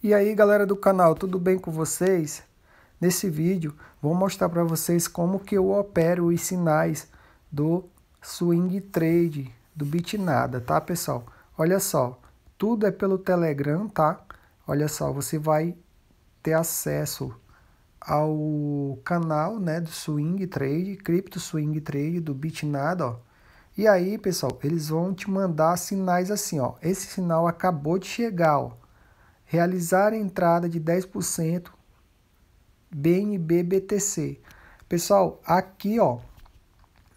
E aí galera do canal, tudo bem com vocês? Nesse vídeo vou mostrar para vocês como que eu opero os sinais do swing trade, do bitnada, tá pessoal? Olha só, tudo é pelo Telegram, tá? Olha só, você vai ter acesso ao canal né, do swing trade, cripto swing trade do bitnada, ó. E aí pessoal, eles vão te mandar sinais assim, ó. Esse sinal acabou de chegar, ó realizar a entrada de 10% BNB-BTC. Pessoal, aqui ó,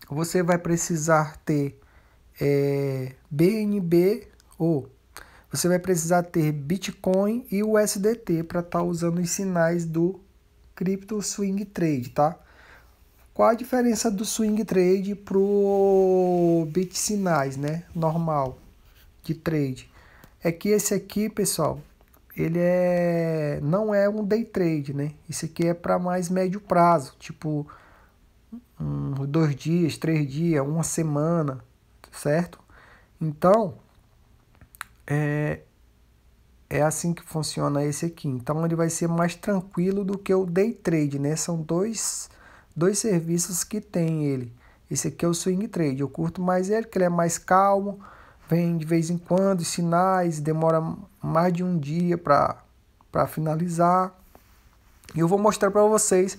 você vai precisar ter é, BNB ou você vai precisar ter Bitcoin e USDT para estar tá usando os sinais do Crypto Swing Trade, tá? Qual a diferença do Swing Trade pro Bit sinais, né? Normal de trade. É que esse aqui, pessoal, ele é não é um day trade, né? Isso aqui é para mais médio prazo, tipo um, dois dias, três dias, uma semana, certo? Então é, é assim que funciona esse aqui. Então ele vai ser mais tranquilo do que o day trade, né? São dois, dois serviços que tem ele. Esse aqui é o swing trade. Eu curto mais ele, que ele é mais calmo vem de vez em quando sinais, demora mais de um dia para finalizar. E eu vou mostrar para vocês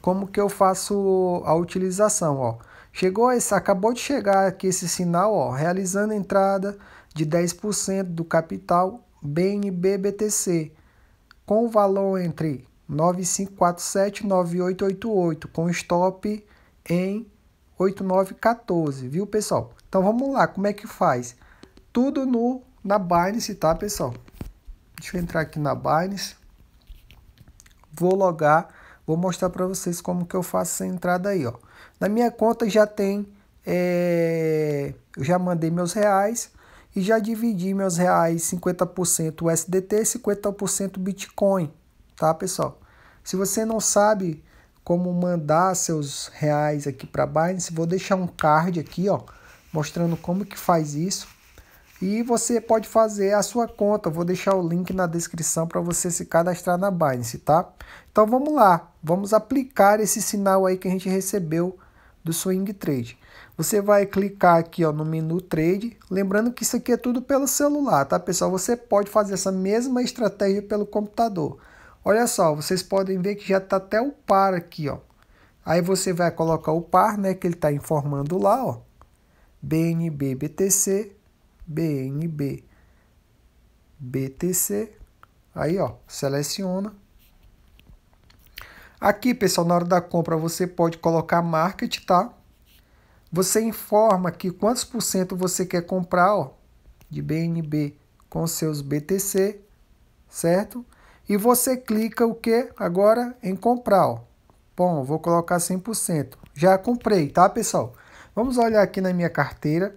como que eu faço a utilização, ó. Chegou esse, acabou de chegar aqui esse sinal, ó, realizando entrada de 10% do capital BNB-BTC com o valor entre 9547 e 9888 com stop em 8914, viu, pessoal? Então vamos lá, como é que faz? tudo no, na Binance, tá, pessoal? Deixa eu entrar aqui na Binance. Vou logar, vou mostrar para vocês como que eu faço essa entrada aí, ó. Na minha conta já tem, é, eu já mandei meus reais e já dividi meus reais 50% USDT, 50% Bitcoin, tá, pessoal? Se você não sabe como mandar seus reais aqui para Binance, vou deixar um card aqui, ó, mostrando como que faz isso e você pode fazer a sua conta. Vou deixar o link na descrição para você se cadastrar na Binance, tá? Então vamos lá, vamos aplicar esse sinal aí que a gente recebeu do swing trade. Você vai clicar aqui ó, no menu trade, lembrando que isso aqui é tudo pelo celular, tá pessoal? Você pode fazer essa mesma estratégia pelo computador. Olha só, vocês podem ver que já está até o par aqui, ó. Aí você vai colocar o par, né, que ele está informando lá, ó. BNB BTC BNB, BTC. Aí, ó, seleciona. Aqui, pessoal, na hora da compra você pode colocar market, tá? Você informa que quantos por cento você quer comprar, ó, de BNB com seus BTC, certo? E você clica o que agora em comprar, ó. Bom, vou colocar 100%. Já comprei, tá, pessoal? Vamos olhar aqui na minha carteira.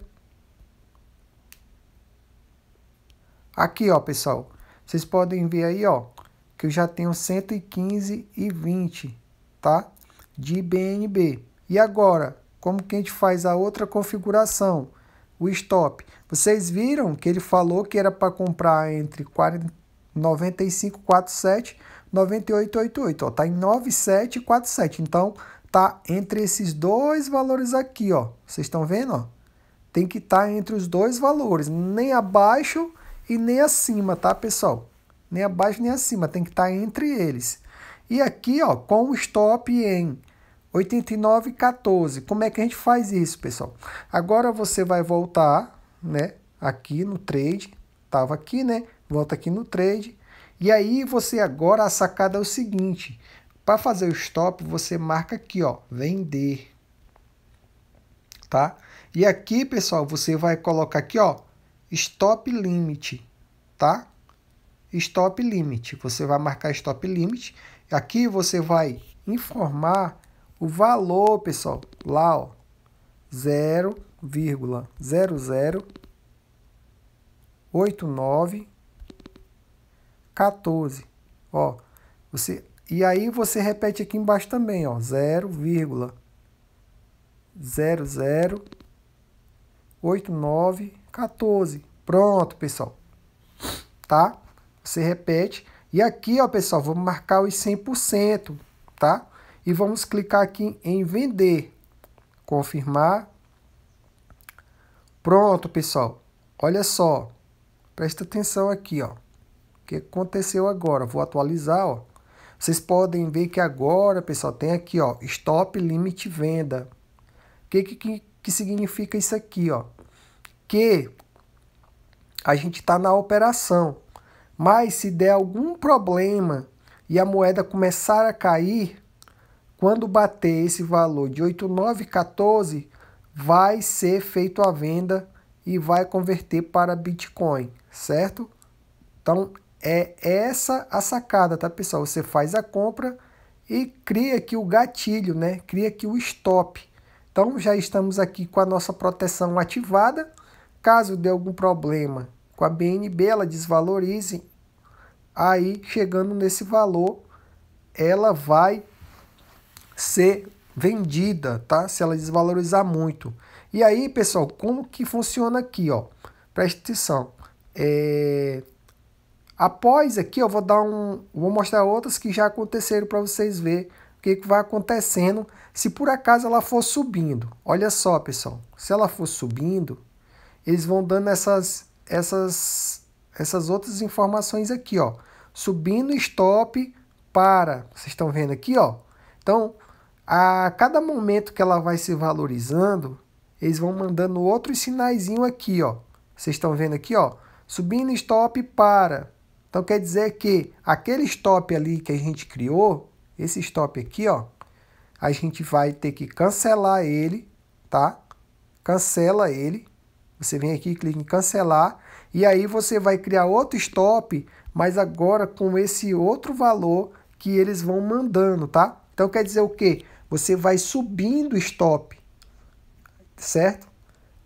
Aqui, ó, pessoal, vocês podem ver aí, ó, que eu já tenho 115 e 20, tá? De BNB. E agora, como que a gente faz a outra configuração? O stop. Vocês viram que ele falou que era para comprar entre 40, 9547 9888, ó, tá em 9747. Então, tá entre esses dois valores aqui, ó. Vocês estão vendo, ó? Tem que estar tá entre os dois valores, nem abaixo e nem acima, tá, pessoal? Nem abaixo nem acima, tem que estar tá entre eles. E aqui, ó, com o stop em 89,14. Como é que a gente faz isso, pessoal? Agora você vai voltar, né, aqui no trade, tava aqui, né? Volta aqui no trade. E aí você agora a sacada é o seguinte, para fazer o stop, você marca aqui, ó, vender. Tá? E aqui, pessoal, você vai colocar aqui, ó, stop limit, tá? Stop limit. Você vai marcar stop limit. Aqui você vai informar o valor, pessoal, lá, ó, 0,008914, ó. Você e aí você repete aqui embaixo também, ó, 0,008914. 14. Pronto, pessoal. Tá? Você repete. E aqui, ó, pessoal, vamos marcar os 100%, tá? E vamos clicar aqui em vender. Confirmar. Pronto, pessoal. Olha só. Presta atenção aqui, ó. O que aconteceu agora? Vou atualizar, ó. Vocês podem ver que agora, pessoal, tem aqui, ó, stop limit venda. O que, que, que significa isso aqui, ó? que a gente está na operação. Mas se der algum problema e a moeda começar a cair, quando bater esse valor de 8,914, vai ser feito a venda e vai converter para Bitcoin, certo? Então é essa a sacada, tá pessoal? Você faz a compra e cria aqui o gatilho, né? Cria aqui o stop. Então já estamos aqui com a nossa proteção ativada Caso dê algum problema com a BNB, ela desvalorize, aí chegando nesse valor, ela vai ser vendida, tá? Se ela desvalorizar muito. E aí, pessoal, como que funciona aqui, ó? Presta atenção. É... Após aqui, eu vou dar um, vou mostrar outras que já aconteceram para vocês ver o que, que vai acontecendo se por acaso ela for subindo. Olha só, pessoal, se ela for subindo, eles vão dando essas, essas, essas outras informações aqui, ó. Subindo, stop, para. Vocês estão vendo aqui, ó. Então, a cada momento que ela vai se valorizando, eles vão mandando outro sinaizinho aqui, ó. Vocês estão vendo aqui, ó. Subindo, stop, para. Então, quer dizer que aquele stop ali que a gente criou, esse stop aqui, ó, a gente vai ter que cancelar ele, tá? Cancela ele você vem aqui, clica em cancelar e aí você vai criar outro stop, mas agora com esse outro valor que eles vão mandando, tá? Então quer dizer o quê? Você vai subindo o stop, certo?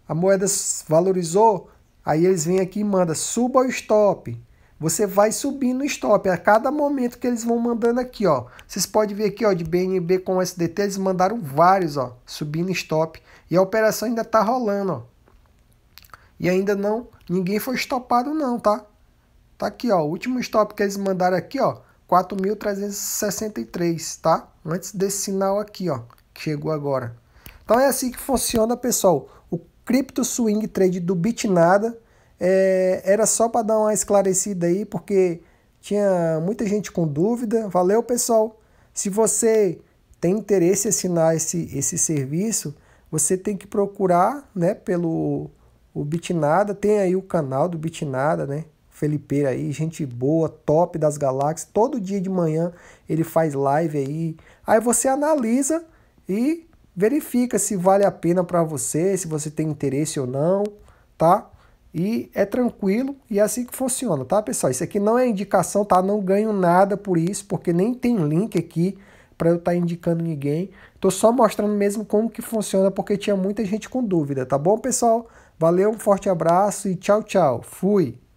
A moeda valorizou, aí eles vêm aqui e mandam, suba o stop. Você vai subindo o stop a cada momento que eles vão mandando aqui, ó. Vocês podem ver aqui, ó, de BNB com SDT, eles mandaram vários, ó, subindo stop. E a operação ainda tá rolando, ó. E ainda não, ninguém foi estopado não, tá? Tá aqui, ó, o último stop que eles mandaram aqui, ó, 4.363, tá? Antes desse sinal aqui, ó, que chegou agora. Então é assim que funciona, pessoal. O Crypto Swing Trade do Bitnada é, era só para dar uma esclarecida aí, porque tinha muita gente com dúvida. Valeu, pessoal. Se você tem interesse em assinar esse, esse serviço, você tem que procurar né, pelo o Bitnada, tem aí o canal do Bitnada, né? Felipe aí, gente boa, top das galáxias. Todo dia de manhã ele faz live aí. Aí você analisa e verifica se vale a pena para você, se você tem interesse ou não, tá? E é tranquilo e é assim que funciona, tá, pessoal? Isso aqui não é indicação, tá? Não ganho nada por isso, porque nem tem link aqui para eu estar tá indicando ninguém. Tô só mostrando mesmo como que funciona, porque tinha muita gente com dúvida, tá bom, pessoal? Valeu, um forte abraço e tchau, tchau. Fui!